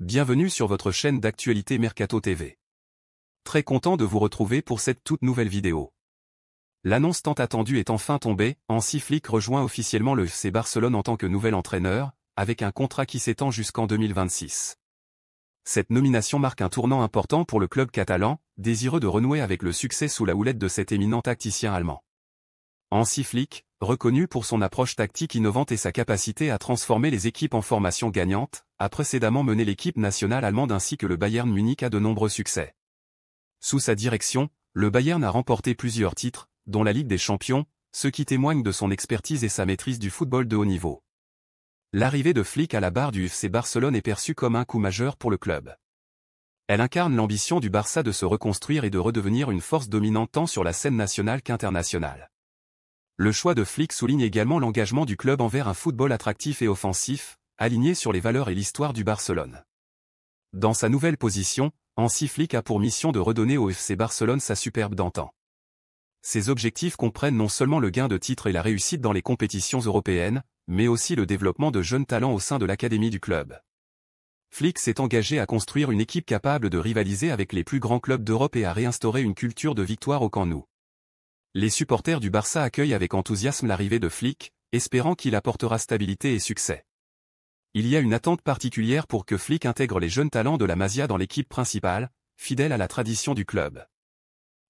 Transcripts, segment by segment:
Bienvenue sur votre chaîne d'actualité Mercato TV. Très content de vous retrouver pour cette toute nouvelle vidéo. L'annonce tant attendue est enfin tombée, Ansi Flick rejoint officiellement le FC Barcelone en tant que nouvel entraîneur, avec un contrat qui s'étend jusqu'en 2026. Cette nomination marque un tournant important pour le club catalan, désireux de renouer avec le succès sous la houlette de cet éminent tacticien allemand. Flick, reconnu pour son approche tactique innovante et sa capacité à transformer les équipes en formation gagnante, a précédemment mené l'équipe nationale allemande ainsi que le Bayern Munich à de nombreux succès. Sous sa direction, le Bayern a remporté plusieurs titres, dont la Ligue des Champions, ce qui témoigne de son expertise et sa maîtrise du football de haut niveau. L'arrivée de Flick à la barre du FC Barcelone est perçue comme un coup majeur pour le club. Elle incarne l'ambition du Barça de se reconstruire et de redevenir une force dominante tant sur la scène nationale qu'internationale. Le choix de Flick souligne également l'engagement du club envers un football attractif et offensif, aligné sur les valeurs et l'histoire du Barcelone. Dans sa nouvelle position, anSI Flick a pour mission de redonner au FC Barcelone sa superbe d'antan. Ses objectifs comprennent non seulement le gain de titres et la réussite dans les compétitions européennes, mais aussi le développement de jeunes talents au sein de l'académie du club. Flick s'est engagé à construire une équipe capable de rivaliser avec les plus grands clubs d'Europe et à réinstaurer une culture de victoire au Camp Nou. Les supporters du Barça accueillent avec enthousiasme l'arrivée de Flick, espérant qu'il apportera stabilité et succès. Il y a une attente particulière pour que Flick intègre les jeunes talents de la Masia dans l'équipe principale, fidèle à la tradition du club.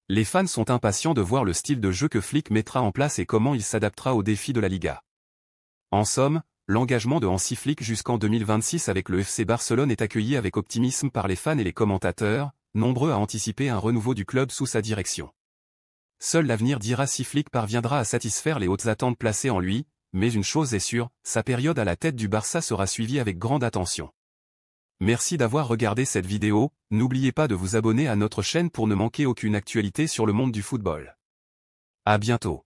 Les fans sont impatients de voir le style de jeu que Flick mettra en place et comment il s'adaptera aux défis de la Liga. En somme, l'engagement de Hansi Flick jusqu'en 2026 avec le FC Barcelone est accueilli avec optimisme par les fans et les commentateurs, nombreux à anticiper un renouveau du club sous sa direction. Seul l'avenir dira si Flick parviendra à satisfaire les hautes attentes placées en lui, mais une chose est sûre, sa période à la tête du Barça sera suivie avec grande attention. Merci d'avoir regardé cette vidéo, n'oubliez pas de vous abonner à notre chaîne pour ne manquer aucune actualité sur le monde du football. À bientôt.